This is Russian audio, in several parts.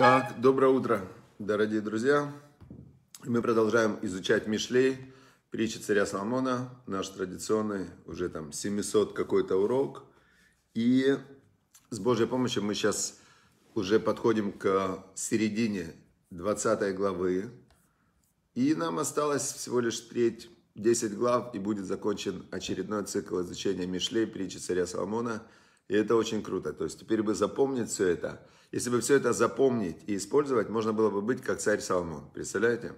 Так, доброе утро, дорогие друзья. Мы продолжаем изучать Мишлей, притчи царя Соломона, наш традиционный уже там 700 какой-то урок. И с Божьей помощью мы сейчас уже подходим к середине 20 главы. И нам осталось всего лишь треть, 10 глав, и будет закончен очередной цикл изучения Мишлей, притчи царя Соломона – и это очень круто. То есть теперь бы запомнить все это. Если бы все это запомнить и использовать, можно было бы быть как царь Соломон. Представляете?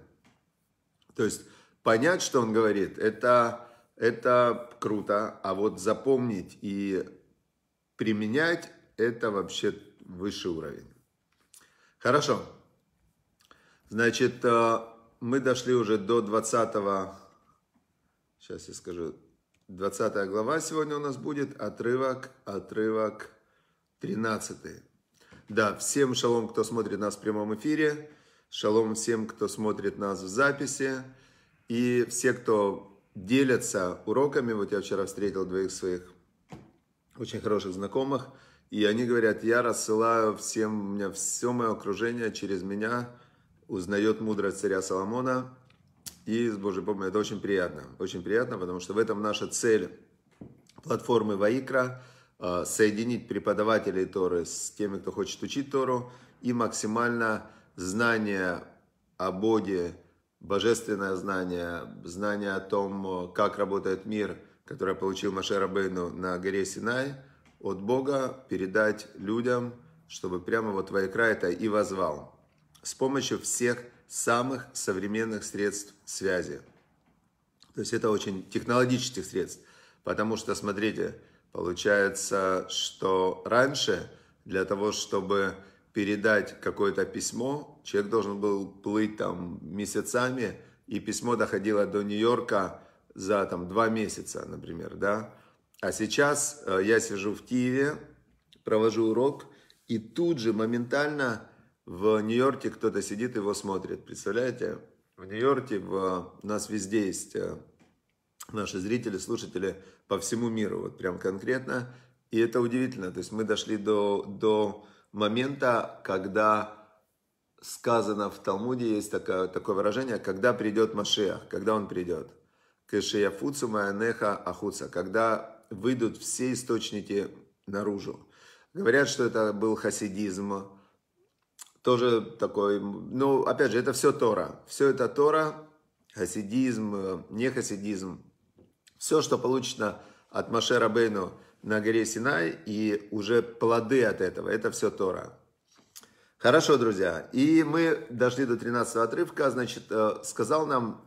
То есть понять, что он говорит, это, это круто. А вот запомнить и применять, это вообще высший уровень. Хорошо. Значит, э, мы дошли уже до 20 сейчас я скажу, 20 глава сегодня у нас будет отрывок, отрывок 13. Да, всем шалом, кто смотрит нас в прямом эфире, шалом всем, кто смотрит нас в записи, и все, кто делятся уроками. Вот я вчера встретил двоих своих очень хороших знакомых, и они говорят, я рассылаю всем, у меня все мое окружение через меня узнает мудрость царя Соломона, и с Божьей помощью это очень приятно. Очень приятно, потому что в этом наша цель платформы Ваикра э, – соединить преподавателей Торы с теми, кто хочет учить Тору, и максимально знание о Боге, божественное знание, знание о том, э, как работает мир, которое получил Маше Рабейну на горе Синай, от Бога передать людям, чтобы прямо вот Вайкра это и возвал. С помощью всех самых современных средств связи. То есть это очень технологических средств, потому что, смотрите, получается, что раньше для того, чтобы передать какое-то письмо, человек должен был плыть там месяцами, и письмо доходило до Нью-Йорка за там два месяца, например, да. А сейчас э, я сижу в Киеве, провожу урок, и тут же моментально в Нью-Йорке кто-то сидит, его смотрит. Представляете? В Нью-Йорке в, у нас везде есть э, наши зрители, слушатели по всему миру, вот прям конкретно. И это удивительно. То есть мы дошли до, до момента, когда сказано в Талмуде, есть такое, такое выражение, когда придет Машех, когда он придет. Кэшея фуцу майонеха ахуца, когда выйдут все источники наружу. Говорят, что это был хасидизм, тоже такой, ну, опять же, это все Тора. Все это Тора, хасидизм, э, не хасидизм. Все, что получено от Маше Рабейну на горе Синай и уже плоды от этого, это все Тора. Хорошо, друзья. И мы дошли до 13 отрывка. Значит, э, сказал нам,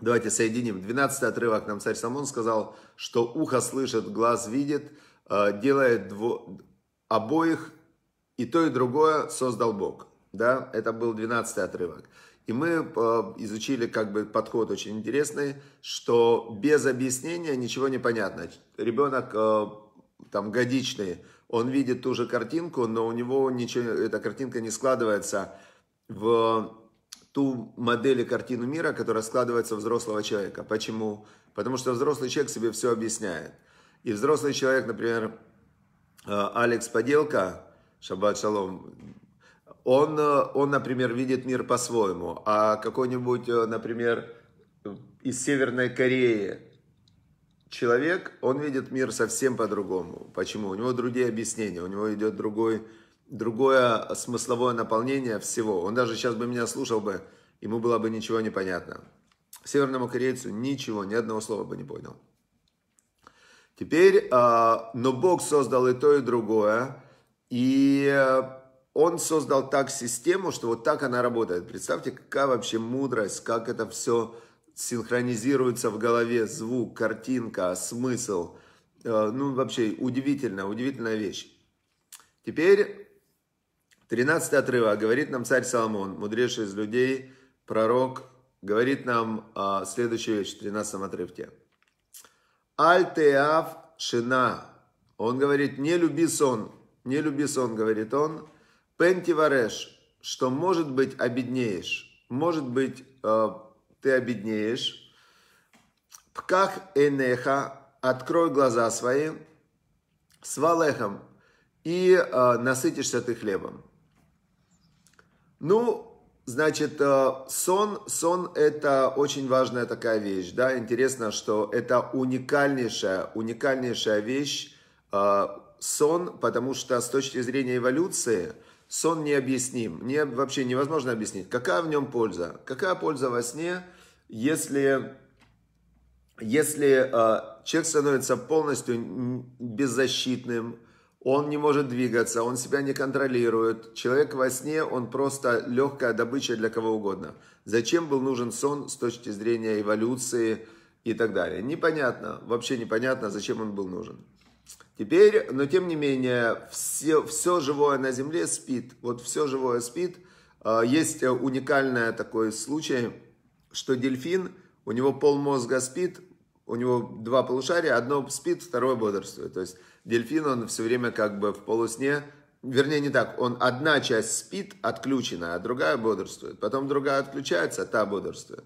давайте соединим, 12 отрывок нам царь Самон сказал, что ухо слышит, глаз видит, э, делает дво, обоих и то, и другое создал Бог. Да? Это был 12 отрывок. И мы э, изучили как бы подход очень интересный, что без объяснения ничего не понятно. Ребенок э, там годичный, он видит ту же картинку, но у него ничего, эта картинка не складывается в ту модель и картину мира, которая складывается у взрослого человека. Почему? Потому что взрослый человек себе все объясняет. И взрослый человек, например, э, Алекс Поделка, Шаббат шалом. Он, э, он, например, видит мир по-своему, а какой-нибудь, э, например, из Северной Кореи человек, он видит мир совсем по-другому. Почему? У него другие объяснения, у него идет другой, другое смысловое наполнение всего. Он даже сейчас бы меня слушал бы, ему было бы ничего непонятно. Северному корейцу ничего, ни одного слова бы не понял. Теперь, а, но Бог создал и то, и другое. И э, он создал так систему, что вот так она работает. Представьте, какая вообще мудрость, как это все синхронизируется в голове, звук, картинка, смысл. Э, ну, вообще, удивительная, удивительная вещь. Теперь 13 отрывок. Говорит нам царь Соломон, мудрейший из людей, пророк, говорит нам а, следующую вещь в 13 отрывке. Аль-Теав Шина. Он говорит, не люби сон, не люби сон, говорит он, пентивареш, что может быть обеднеешь, может быть э, ты обеднеешь, пках энеха, открой глаза свои, с валехом, и э, насытишься ты хлебом. Ну, значит, э, сон, сон это очень важная такая вещь, да, интересно, что это уникальнейшая, уникальнейшая вещь, э, сон, потому что с точки зрения эволюции сон необъясним. Не, вообще невозможно объяснить, какая в нем польза. Какая польза во сне, если, если э, человек становится полностью беззащитным, он не может двигаться, он себя не контролирует. Человек во сне, он просто легкая добыча для кого угодно. Зачем был нужен сон с точки зрения эволюции и так далее? Непонятно, вообще непонятно, зачем он был нужен. Теперь, но тем не менее, все, все живое на Земле спит. Вот все живое спит. А, есть э, уникальный такой случай, что дельфин, у него полмозга спит, у него два полушария, одно спит, второе бодрствует. То есть дельфин, он все время как бы в полусне, вернее не так, он одна часть спит, отключена, а другая бодрствует. Потом другая отключается, а та бодрствует.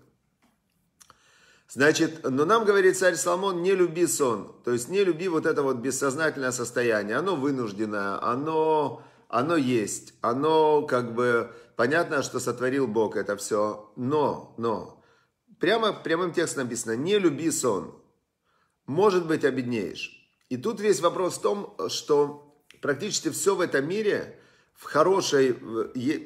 Значит, но нам говорит царь Соломон, не люби сон. То есть не люби вот это вот бессознательное состояние. Оно вынужденное, оно, оно есть. Оно как бы, понятно, что сотворил Бог это все. Но, но, прямо прямым текстом написано, не люби сон. Может быть, обеднеешь. И тут весь вопрос в том, что практически все в этом мире, в хорошей,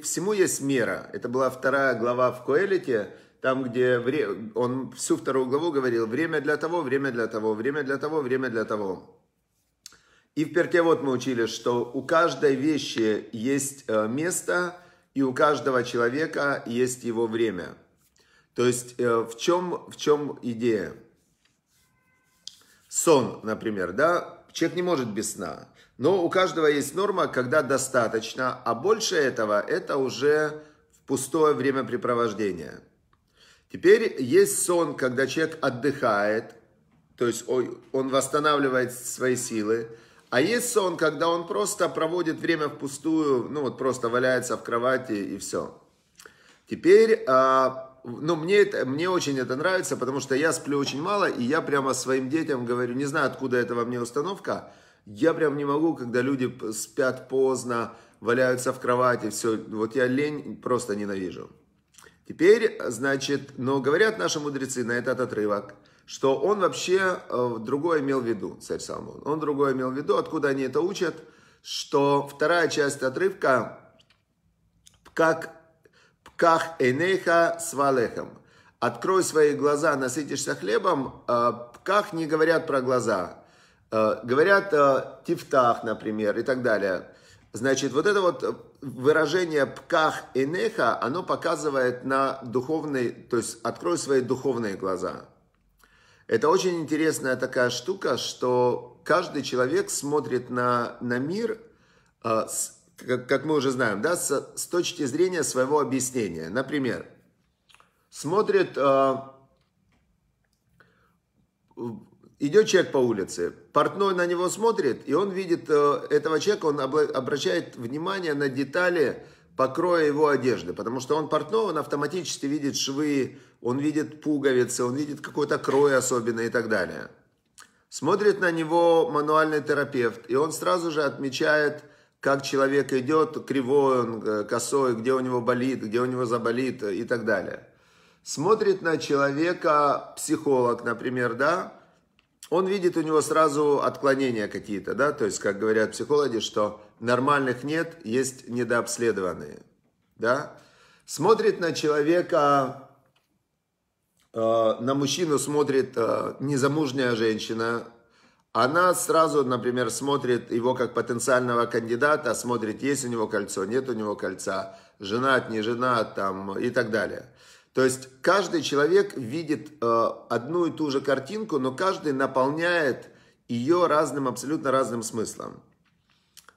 всему есть мера. Это была вторая глава в Коэлите, там, где вре... он всю вторую главу говорил, время для того, время для того, время для того, время для того. И в перке вот мы учили, что у каждой вещи есть э, место, и у каждого человека есть его время. То есть э, в чем, в чем идея? Сон, например, да? Человек не может без сна. Но у каждого есть норма, когда достаточно, а больше этого – это уже пустое времяпрепровождение – Теперь есть сон, когда человек отдыхает, то есть он восстанавливает свои силы, а есть сон, когда он просто проводит время впустую, ну вот просто валяется в кровати и все. Теперь, а, ну мне, это, мне очень это нравится, потому что я сплю очень мало, и я прямо своим детям говорю, не знаю, откуда это во мне установка, я прям не могу, когда люди спят поздно, валяются в кровати, все, вот я лень просто ненавижу. Теперь, значит, но говорят наши мудрецы на этот отрывок, что он вообще э, другое имел в виду, царь Соломон. Он другое имел в виду, откуда они это учат, что вторая часть отрывка как, пках энеха свалехом» «Открой свои глаза, насытишься хлебом», э, «Пках» не говорят про глаза, э, говорят э, «тифтах», например, и так далее – Значит, вот это вот э, выражение «пках энеха», оно показывает на духовный, то есть «открой свои духовные глаза». Это очень интересная такая штука, что каждый человек смотрит на, на мир, э, с, как, как мы уже знаем, да, с, с точки зрения своего объяснения. Например, смотрит э, Идет человек по улице, портной на него смотрит, и он видит э, этого человека, он обращает внимание на детали покроя его одежды, потому что он портной, он автоматически видит швы, он видит пуговицы, он видит какой-то крой особенный и так далее. Смотрит на него мануальный терапевт, и он сразу же отмечает, как человек идет, кривой он, э, косой, где у него болит, где у него заболит и так далее. Смотрит на человека психолог, например, да, он видит у него сразу отклонения какие-то, да, то есть, как говорят психологи, что нормальных нет, есть недообследованные, да. Смотрит на человека, э, на мужчину смотрит э, незамужняя женщина, она сразу, например, смотрит его как потенциального кандидата, смотрит, есть у него кольцо, нет у него кольца, женат, не женат, там, и так далее. То есть каждый человек видит э, одну и ту же картинку, но каждый наполняет ее разным, абсолютно разным смыслом.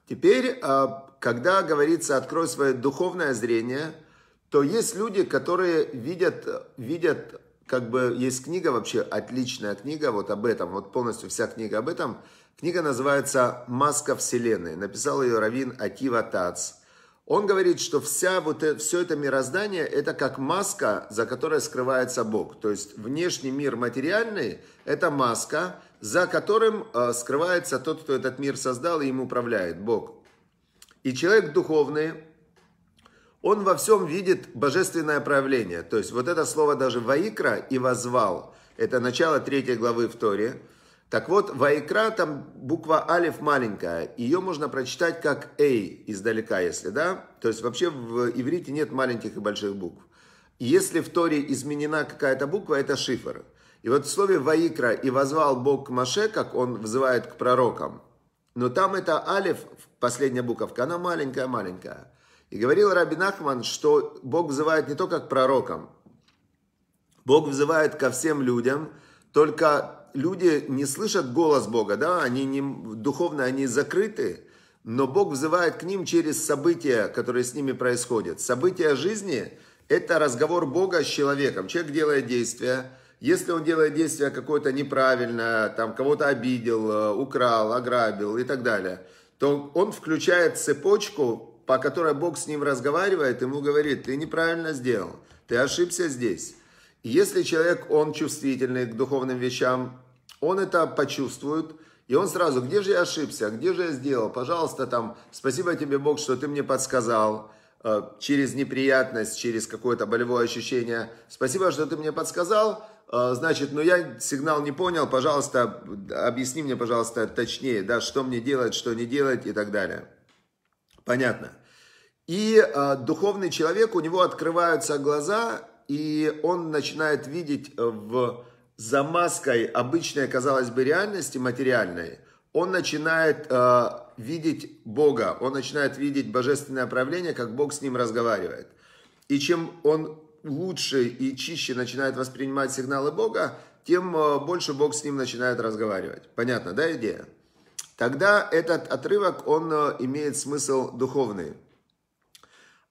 Теперь, э, когда говорится «открой свое духовное зрение», то есть люди, которые видят, видят как бы есть книга вообще, отличная книга вот об этом, вот полностью вся книга об этом. Книга называется «Маска Вселенной». Написал ее Равин Акива Тац. Он говорит, что вся вот это, все это мироздание – это как маска, за которой скрывается Бог. То есть внешний мир материальный – это маска, за которым э, скрывается тот, кто этот мир создал и им управляет, Бог. И человек духовный, он во всем видит божественное проявление. То есть вот это слово даже «ваикра» и «возвал» – это начало третьей главы в Торе – так вот, Вайкра, там буква Алиф маленькая, ее можно прочитать как Эй издалека, если, да? То есть вообще в иврите нет маленьких и больших букв. Если в Торе изменена какая-то буква, это шифр. И вот в слове «ваикра» и «возвал Бог к Маше», как он вызывает к пророкам, но там это «алев», последняя буковка, она маленькая-маленькая. И говорил Раби Нахман, что Бог вызывает не только к пророкам, Бог вызывает ко всем людям, только люди не слышат голос Бога, да, они не, духовно они закрыты, но Бог взывает к ним через события, которые с ними происходят. События жизни – это разговор Бога с человеком. Человек делает действия. Если он делает действие какое-то неправильное, там кого-то обидел, э, украл, ограбил и так далее, то он включает цепочку, по которой Бог с ним разговаривает, ему говорит, ты неправильно сделал, ты ошибся здесь. Если человек, он чувствительный к духовным вещам, он это почувствует, и он сразу, где же я ошибся, где же я сделал, пожалуйста, там, спасибо тебе, Бог, что ты мне подсказал, э, через неприятность, через какое-то болевое ощущение. Спасибо, что ты мне подсказал. Э, значит, но ну я сигнал не понял, пожалуйста, объясни мне, пожалуйста, точнее, да, что мне делать, что не делать и так далее. Понятно. И э, духовный человек, у него открываются глаза, и он начинает видеть э, в за маской обычной, казалось бы, реальности материальной, он начинает э, видеть Бога, он начинает видеть божественное правление, как Бог с ним разговаривает. И чем он лучше и чище начинает воспринимать сигналы Бога, тем э, больше Бог с ним начинает разговаривать. Понятно, да, идея? Тогда этот отрывок, он э, имеет смысл духовный.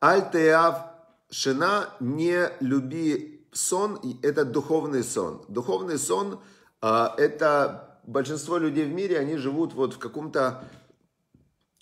Аль-Теав Шина не люби сон, это духовный сон. Духовный сон а, это большинство людей в мире, они живут вот в каком-то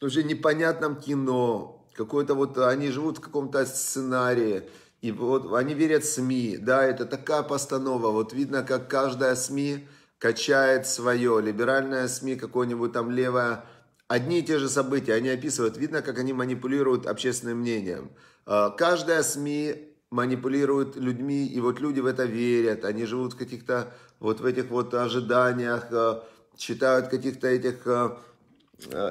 уже непонятном кино, какое то вот, они живут в каком-то сценарии, и вот они верят СМИ, да, это такая постанова, вот видно, как каждая СМИ качает свое, либеральная СМИ, какое-нибудь там левое Одни и те же события, они описывают, видно, как они манипулируют общественным мнением. А, каждая СМИ манипулирует людьми, и вот люди в это верят, они живут в каких-то вот в этих вот ожиданиях, а, читают каких-то этих а,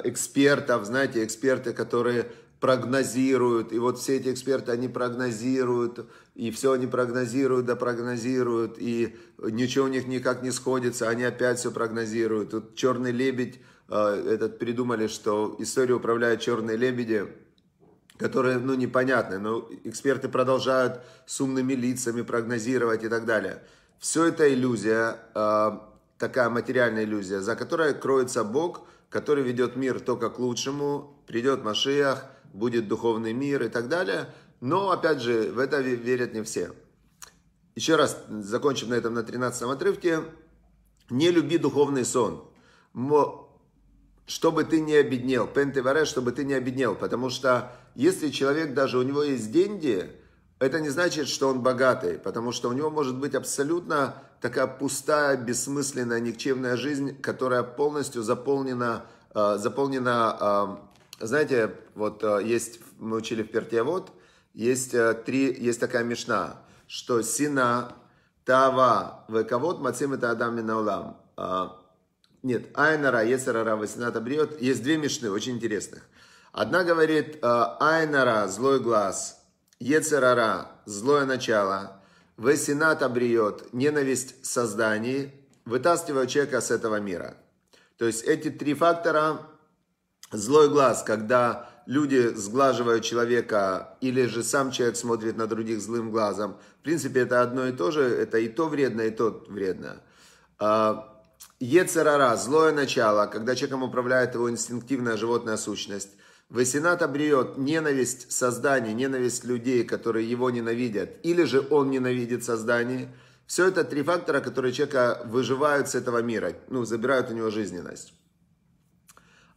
экспертов, знаете, эксперты, которые прогнозируют, и вот все эти эксперты, они прогнозируют, и все они прогнозируют, да прогнозируют, и ничего у них никак не сходится, они опять все прогнозируют. Тут черный лебедь Э, этот придумали, что историю управляют черные лебеди, которые, ну, непонятны, но эксперты продолжают с умными лицами прогнозировать и так далее. Все это иллюзия, э, такая материальная иллюзия, за которой кроется Бог, который ведет мир только к лучшему, придет Машиах, будет духовный мир и так далее. Но, опять же, в это верят не все. Еще раз, закончим на этом на 13 отрывке. Не люби духовный сон чтобы ты не обеднел. Пентеваре, чтобы ты не обеднел. Потому что если человек даже у него есть деньги, это не значит, что он богатый, потому что у него может быть абсолютно такая пустая, бессмысленная, никчемная жизнь, которая полностью заполнена, э, заполнена э, знаете, вот э, есть, мы учили в Перте, вот, есть три, есть такая мешна, что сина, тава, вековод, мацим это адам и наулам нет, Айнара, Есара, Рава, Сената, Бриот. Есть две мешны, очень интересных. Одна говорит, э, Айнара, злой глаз, Ецерара, злое начало, Весината бриет, ненависть создания, вытаскивают человека с этого мира. То есть эти три фактора, злой глаз, когда люди сглаживают человека, или же сам человек смотрит на других злым глазом. В принципе, это одно и то же, это и то вредно, и то вредно. А Ецерара – злое начало, когда человеком управляет его инстинктивная животная сущность. Весенат обреет ненависть создания, ненависть людей, которые его ненавидят, или же он ненавидит создание. Все это три фактора, которые человека выживают с этого мира, ну, забирают у него жизненность.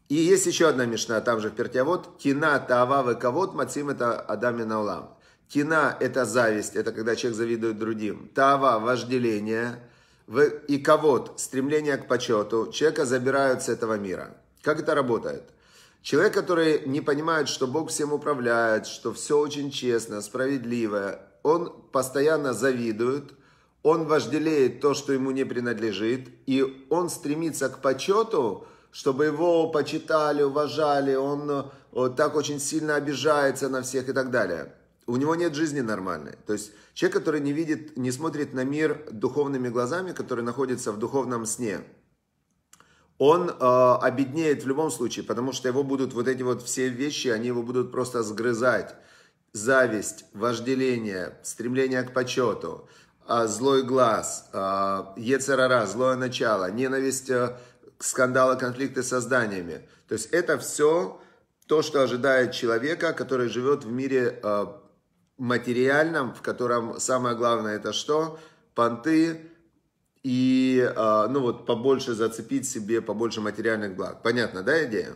И есть еще одна мешна, там же в Пертявод. Кина, тава Вековод, Мацим это Адамин Аулам. Кина – это зависть, это когда человек завидует другим. Тава вожделение и кого стремление к почету, человека забирают с этого мира. Как это работает? Человек, который не понимает, что Бог всем управляет, что все очень честно, справедливо, он постоянно завидует, он вожделеет то, что ему не принадлежит, и он стремится к почету, чтобы его почитали, уважали, он вот э, так очень сильно обижается на всех и так далее у него нет жизни нормальной. То есть человек, который не видит, не смотрит на мир духовными глазами, который находится в духовном сне, он э, обеднеет в любом случае, потому что его будут вот эти вот все вещи, они его будут просто сгрызать. Зависть, вожделение, стремление к почету, э, злой глаз, э, ецерара, злое начало, ненависть, э, скандалы, конфликты со зданиями. То есть это все то, что ожидает человека, который живет в мире э, материальном, в котором самое главное это что? Понты и, а, ну вот, побольше зацепить себе, побольше материальных благ. Понятно, да, идея?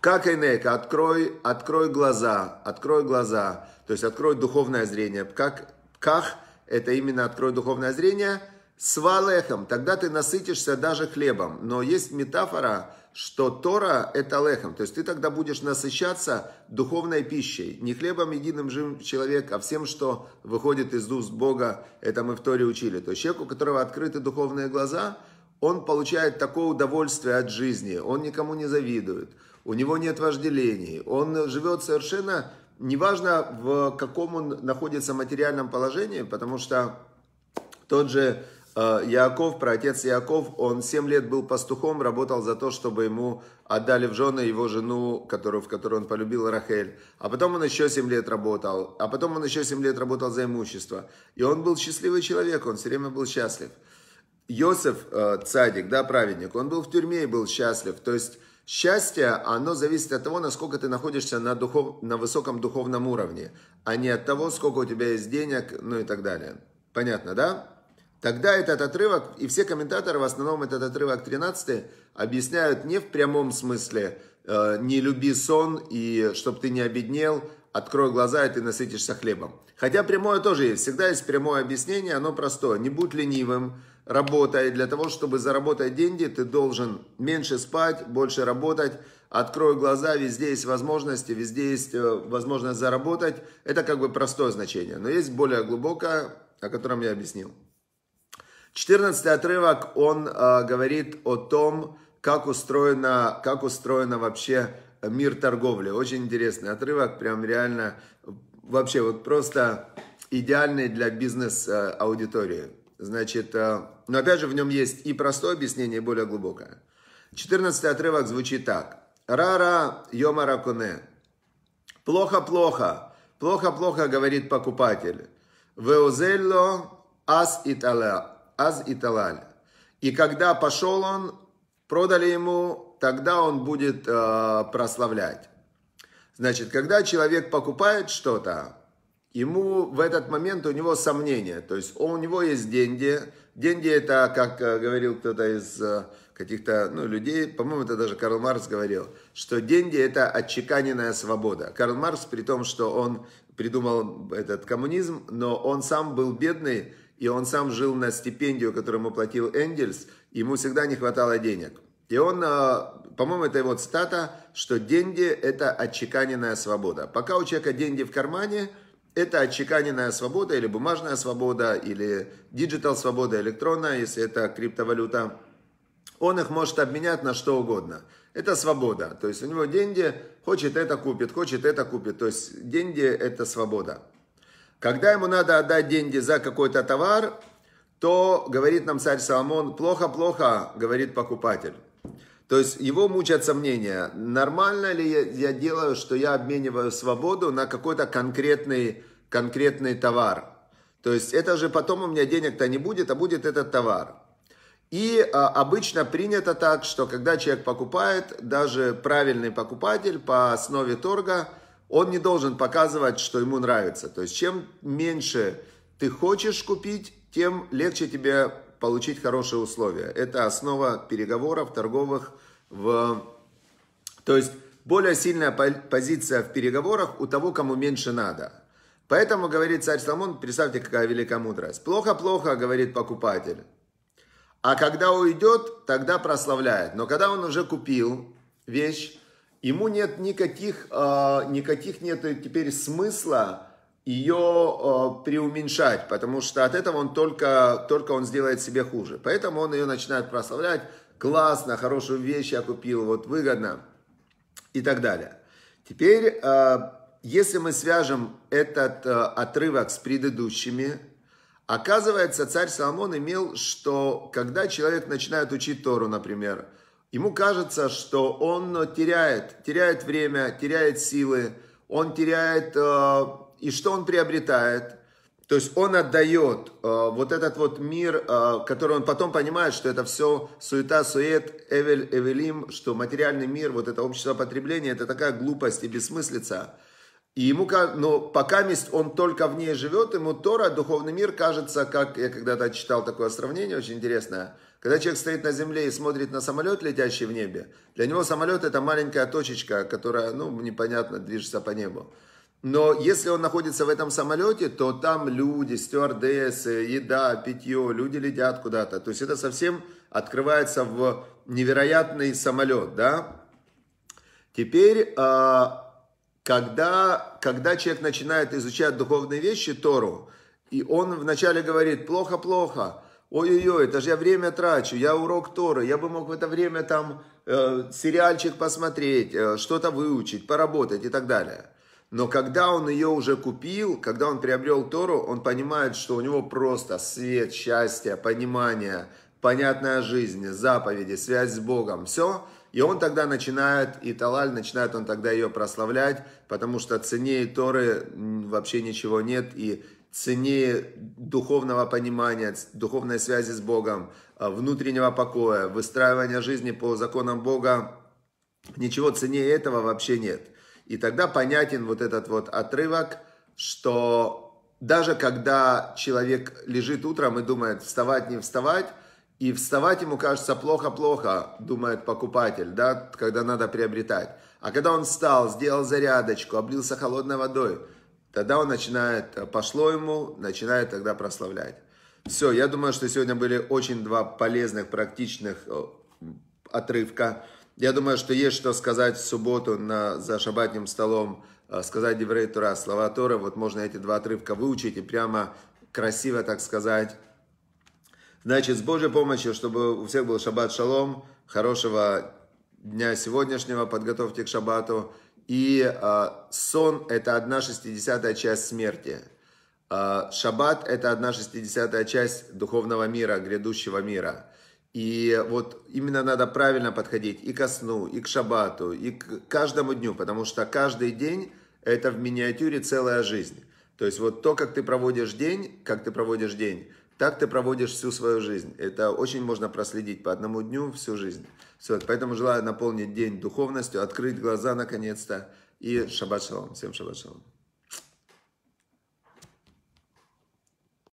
Как Энека, открой, открой глаза, открой глаза, то есть открой духовное зрение. Как, как это именно открой духовное зрение – с валехом, тогда ты насытишься даже хлебом. Но есть метафора, что Тора – это лехом, то есть ты тогда будешь насыщаться духовной пищей. Не хлебом единым жив человек, а всем, что выходит из уст Бога, это мы в Торе учили. То есть человек, у которого открыты духовные глаза, он получает такое удовольствие от жизни, он никому не завидует, у него нет вожделений, он живет совершенно, неважно в каком он находится материальном положении, потому что тот же Э, Яков, отец Яков, он 7 лет был пастухом, работал за то, чтобы ему отдали в жены его жену, которую, в которую он полюбил, Рахель. А потом он еще 7 лет работал, а потом он еще 7 лет работал за имущество. И он был счастливый человек, он все время был счастлив. Йосеф, э, цадик, да, праведник, он был в тюрьме и был счастлив. То есть Счастье, оно зависит от того, насколько ты находишься на, духов, на высоком духовном уровне, а не от того, сколько у тебя есть денег, ну и так далее. Понятно, да? Тогда этот отрывок, и все комментаторы, в основном этот отрывок 13, объясняют не в прямом смысле э, «не люби сон» и «чтоб ты не обеднел», «открой глаза, и ты насытишься хлебом». Хотя прямое тоже есть, всегда есть прямое объяснение, оно простое. Не будь ленивым, работай. Для того, чтобы заработать деньги, ты должен меньше спать, больше работать. Открой глаза, везде есть возможности, везде есть э, возможность заработать. Это как бы простое значение, но есть более глубокое, о котором я объяснил. 14 отрывок, он э, говорит о том, как устроено, как устроено вообще мир торговли. Очень интересный отрывок, прям реально, вообще вот просто идеальный для бизнес-аудитории. Значит, э, но опять же в нем есть и простое объяснение, и более глубокое. 14 отрывок звучит так. Рара Йомара Куне. Плохо-плохо. Плохо-плохо, говорит покупатель. Веузелло ас итала аз и талаль. И когда пошел он, продали ему, тогда он будет э, прославлять. Значит, когда человек покупает что-то, ему в этот момент у него сомнения. То есть у него есть деньги. Деньги это, как э, говорил кто-то из э, каких-то ну, людей, по-моему, это даже Карл Маркс говорил, что деньги это отчеканенная свобода. Карл Маркс, при том, что он придумал этот коммунизм, но он сам был бедный, и он сам жил на стипендию, которую ему платил Энгельс, ему всегда не хватало денег. И он, э, по-моему, это его цитата, что деньги – это отчеканенная свобода. Пока у человека деньги в кармане, это отчеканенная свобода или бумажная свобода, или диджитал свобода, электронная, если это криптовалюта. Он их может обменять на что угодно. Это свобода. То есть у него деньги, хочет это купит, хочет это купит. То есть деньги – это свобода. Когда ему надо отдать деньги за какой-то товар, то, говорит нам царь Соломон, плохо-плохо, говорит покупатель. То есть его мучат сомнения, нормально ли я, я делаю, что я обмениваю свободу на какой-то конкретный, конкретный товар. То есть это же потом у меня денег-то не будет, а будет этот товар. И а, обычно принято так, что когда человек покупает, даже правильный покупатель по основе торга – он не должен показывать, что ему нравится. То есть, чем меньше ты хочешь купить, тем легче тебе получить хорошие условия. Это основа переговоров торговых. В... То есть, более сильная позиция в переговорах у того, кому меньше надо. Поэтому, говорит царь Соломон, представьте, какая велика мудрость. Плохо-плохо, говорит покупатель. А когда уйдет, тогда прославляет. Но когда он уже купил вещь, ему нет никаких, а, никаких нет теперь смысла ее э, а, преуменьшать, потому что от этого он только, только он сделает себе хуже. Поэтому он ее начинает прославлять, классно, хорошую вещь я купил, вот выгодно и так далее. Теперь, э, если мы свяжем этот э, отрывок с предыдущими, оказывается, царь Соломон имел, что когда человек начинает учить Тору, например, Ему кажется, что он э, теряет, теряет время, теряет силы, он теряет, э, и что он приобретает? То есть он отдает э, вот этот вот мир, э, который он потом понимает, что это все суета, сует, эвель, эвелим, что материальный мир, вот это общество потребления, это такая глупость и бессмыслица – и ему, ну, пока месть, он только в ней живет, ему Тора, духовный мир, кажется, как я когда-то читал такое сравнение, очень интересное. Когда человек стоит на земле и смотрит на самолет, летящий в небе, для него самолет это маленькая точечка, которая, ну, непонятно, движется по небу. Но если он находится в этом самолете, то там люди, стюардессы, еда, питье, люди летят куда-то. То есть это совсем открывается в невероятный самолет, да? Теперь а, когда, когда человек начинает изучать духовные вещи, Тору, и он вначале говорит «плохо-плохо», ой-ой-ой, это же я время трачу, я урок Торы, я бы мог в это время там э, сериальчик посмотреть, э, что-то выучить, поработать и так далее. Но когда он ее уже купил, когда он приобрел Тору, он понимает, что у него просто свет, счастье, понимание, понятная жизнь, заповеди, связь с Богом, все – и он тогда начинает, и Талаль начинает он тогда ее прославлять, потому что ценнее Торы вообще ничего нет, и ценнее духовного понимания, духовной связи с Богом, а, внутреннего покоя, выстраивания жизни по законам Бога, ничего ценнее этого вообще нет. И тогда понятен вот этот вот отрывок, что даже когда человек лежит утром и думает, вставать, не вставать, и вставать ему кажется плохо-плохо, думает покупатель, да, когда надо приобретать. А когда он встал, сделал зарядочку, облился холодной водой, тогда он начинает, э, пошло ему, начинает тогда прославлять. Все, я думаю, что сегодня были очень два полезных, практичных э, отрывка. Я думаю, что есть что сказать в субботу на, за шабатным столом, э, сказать Деврей Тура, слова Торы. Вот можно эти два отрывка выучить и прямо красиво, так сказать, Значит, с Божьей помощью, чтобы у всех был шаббат шалом, хорошего дня сегодняшнего, подготовьте к шаббату. И э, сон – это одна шестидесятая часть смерти. Э, шаббат – это одна шестидесятая часть духовного мира, грядущего мира. И вот именно надо правильно подходить и ко сну, и к шаббату, и к каждому дню, потому что каждый день – это в миниатюре целая жизнь. То есть вот то, как ты проводишь день, как ты проводишь день – так ты проводишь всю свою жизнь. Это очень можно проследить по одному дню всю жизнь. Все, поэтому желаю наполнить день духовностью, открыть глаза наконец-то. И шаббат шалом. Всем шаббат шалом.